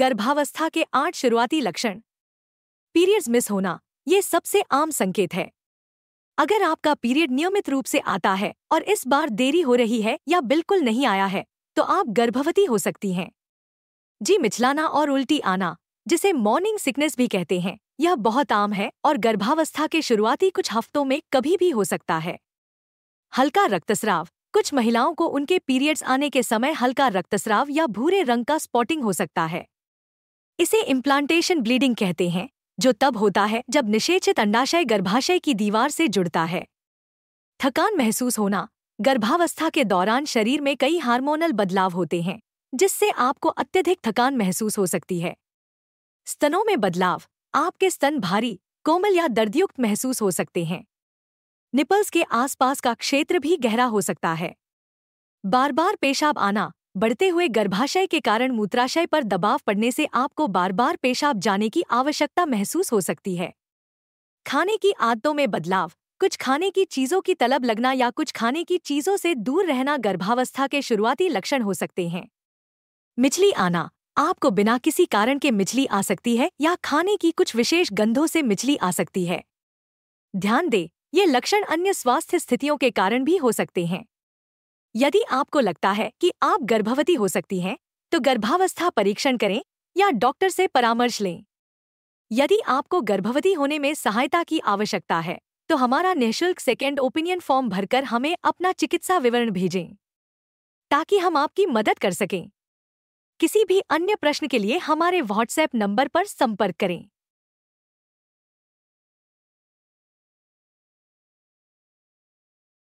गर्भावस्था के आठ शुरुआती लक्षण पीरियड्स मिस होना ये सबसे आम संकेत है अगर आपका पीरियड नियमित रूप से आता है और इस बार देरी हो रही है या बिल्कुल नहीं आया है तो आप गर्भवती हो सकती हैं जी मिचलाना और उल्टी आना जिसे मॉर्निंग सिकनेस भी कहते हैं यह बहुत आम है और गर्भावस्था के शुरुआती कुछ हफ्तों में कभी भी हो सकता है हल्का रक्तस्राव कुछ महिलाओं को उनके पीरियड्स आने के समय हल्का रक्तस्राव या भूरे रंग का स्पॉटिंग हो सकता है इसे इम्प्लांटेशन ब्लीडिंग कहते हैं जो तब होता है जब निषेचित अंडाशय गर्भाशय की दीवार से जुड़ता है थकान महसूस होना गर्भावस्था के दौरान शरीर में कई हार्मोनल बदलाव होते हैं जिससे आपको अत्यधिक थकान महसूस हो सकती है स्तनों में बदलाव आपके स्तन भारी कोमल या दर्दयुक्त महसूस हो सकते हैं निपल्स के आसपास का क्षेत्र भी गहरा हो सकता है बार बार पेशाब आना बढ़ते हुए गर्भाशय के कारण मूत्राशय पर दबाव पड़ने से आपको बार बार पेशाब जाने की आवश्यकता महसूस हो सकती है खाने की आदतों में बदलाव कुछ खाने की चीजों की तलब लगना या कुछ खाने की चीजों से दूर रहना गर्भावस्था के शुरुआती लक्षण हो सकते हैं मिचली आना आपको बिना किसी कारण के मिचली आ सकती है या खाने की कुछ विशेष गंधों से मिचली आ सकती है ध्यान दें ये लक्षण अन्य स्वास्थ्य स्थितियों के कारण भी हो सकते हैं यदि आपको लगता है कि आप गर्भवती हो सकती हैं तो गर्भावस्था परीक्षण करें या डॉक्टर से परामर्श लें यदि आपको गर्भवती होने में सहायता की आवश्यकता है तो हमारा निःशुल्क सेकेंड ओपिनियन फॉर्म भरकर हमें अपना चिकित्सा विवरण भेजें ताकि हम आपकी मदद कर सकें किसी भी अन्य प्रश्न के लिए हमारे व्हाट्सएप नंबर पर संपर्क करें